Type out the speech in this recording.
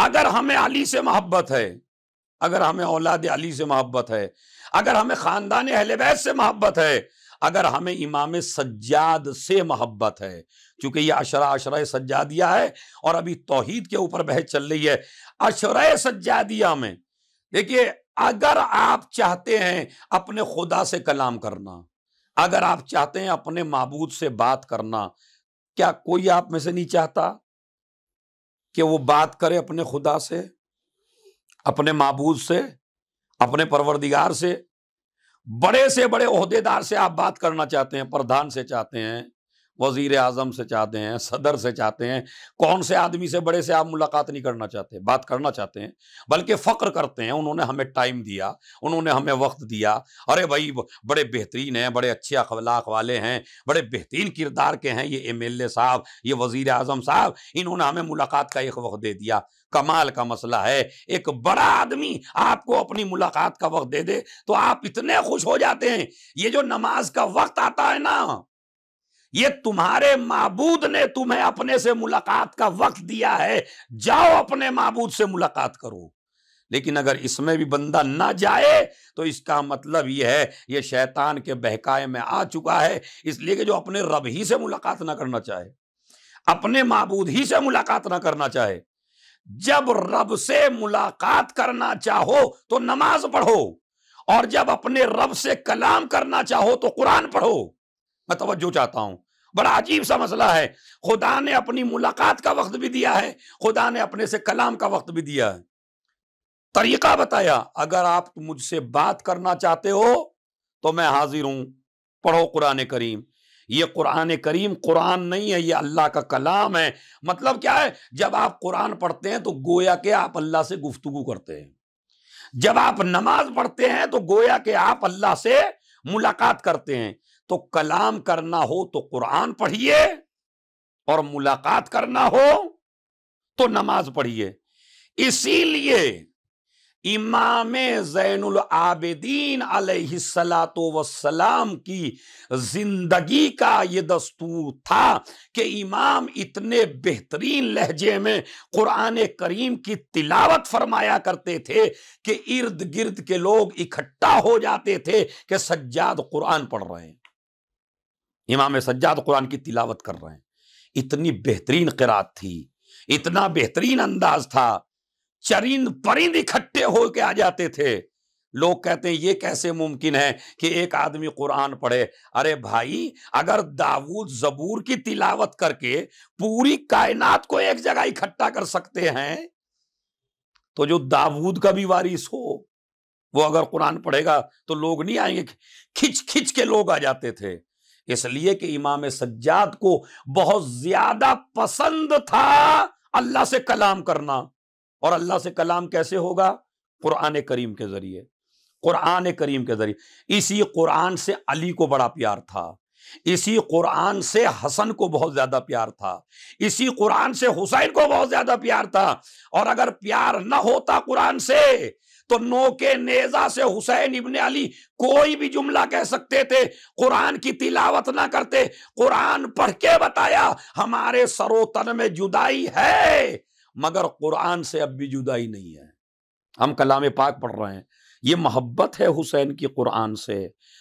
अगर हमें अली से मोहब्बत है अगर हमें औलाद अली से मोहब्बत है अगर हमें ख़ानदान अहलबैत से मोहब्बत है अगर हमें इमाम सज्जाद से मोहब्बत है क्योंकि यह अशरा अशरा सज्जादिया है और अभी तोहहीद के ऊपर बहस चल रही है अशरा सज्जादिया में देखिए अगर आप चाहते हैं अपने खुदा से कलाम करना अगर आप चाहते हैं अपने मबूद से बात करना क्या कोई आप में से नहीं चाहता कि वो बात करे अपने खुदा से अपने मबूद से अपने परवरदिगार से बड़े से बड़े अहदेदार से आप बात करना चाहते हैं प्रधान से चाहते हैं वजीर आजम से चाहते हैं सदर से चाहते हैं कौन से आदमी से बड़े से आप मुलाकात नहीं करना चाहते बात करना चाहते हैं बल्कि फ़क्र करते हैं उन्होंने हमें टाइम दिया उन्होंने हमें वक्त दिया अरे भाई बड़े बेहतरीन हैं बड़े अच्छे अखलाक वाले हैं बड़े बेहतरीन किरदार के हैं ये एम एल ए साहब ये वज़ी अजम साहब इन्होंने हमें मुलाकात का एक वक्त दे दिया कमाल का मसला है एक बड़ा आदमी आपको अपनी मुलाकात का वक्त दे दे तो आप इतने खुश हो जाते हैं ये जो नमाज का वक्त आता है ना ये तुम्हारे महबूद ने तुम्हें अपने से मुलाकात का वक्त दिया है जाओ अपने माबूद से मुलाकात करो लेकिन अगर इसमें भी बंदा ना जाए तो इसका मतलब यह है ये शैतान के बहकाए में आ चुका है इसलिए कि जो अपने रब ही से मुलाकात ना करना चाहे अपने महबूद ही से मुलाकात ना करना चाहे जब रब से मुलाकात करना चाहो तो नमाज पढ़ो और जब अपने रब से कलाम करना चाहो तो कुरान पढ़ो मैं तवज्जो चाहता हूँ बड़ा अजीब सा मसला है खुदा ने अपनी मुलाकात का वक्त भी दिया है खुदा ने अपने से कलाम का वक्त भी दिया है तरीका बताया अगर आप मुझसे बात करना चाहते हो तो मैं हाजिर हूं पढ़ो कुरान करीम ये कुरान करीम कुरान नहीं है ये अल्लाह का कलाम है मतलब क्या है जब आप कुरान पढ़ते हैं तो गोया के आप अल्लाह से गुफ्तगु करते हैं जब आप नमाज पढ़ते हैं तो गोया के आप अल्लाह से मुलाकात करते हैं तो कलाम करना हो तो कुरान पढ़िए और मुलाकात करना हो तो नमाज पढ़िए इसीलिए इमाम ज़ैनुल आबदीन वसलाम की ज़िंदगी का ये दस्तूर था कि इमाम इतने बेहतरीन लहजे में क़ुरान करीम की तिलावत फरमाया करते थे कि इर्द गिर्द के लोग इकट्ठा हो जाते थे कि सज्जाद कुरान पढ़ रहे हैं इमाम सज्जाद कुरान की तिलावत कर रहे हैं इतनी बेहतरीन किरात थी इतना बेहतरीन अंदाज था चरिंद परिंद इकट्ठे होके आ जाते थे लोग कहते हैं ये कैसे मुमकिन है कि एक आदमी कुरान पढ़े अरे भाई अगर दाऊद जबूर की तिलावत करके पूरी कायनात को एक जगह इकट्ठा कर सकते हैं तो जो दाऊद का भी वारिस हो वो अगर कुरान पढ़ेगा तो लोग नहीं आएंगे खिंच खिंच के लोग आ जाते थे इसलिए कि इमाम सज्जाद को बहुत ज्यादा पसंद था अल्लाह से कलाम करना और अल्लाह से कलाम कैसे होगा कुरान करीम के ज़रिए कुरान करीम के ज़रिए इसी कुरान से अली को बड़ा प्यार था इसी कुरान से हसन को बहुत ज़्यादा प्यार था इसी कुरान से हुसैन को बहुत ज़्यादा प्यार था और अगर प्यार ना होता कुरान से तो नो के नेजा से हुसैन इबन अली कोई भी जुमला कह सकते थे कुरान की तिलावत ना करते कुरान पढ़ के बताया हमारे सरोतन में जुदाई है मगर कुरान से अब भी जुदाई नहीं है हम कलाम पाक पढ़ रहे हैं ये मोहब्बत है हुसैन की कुरान से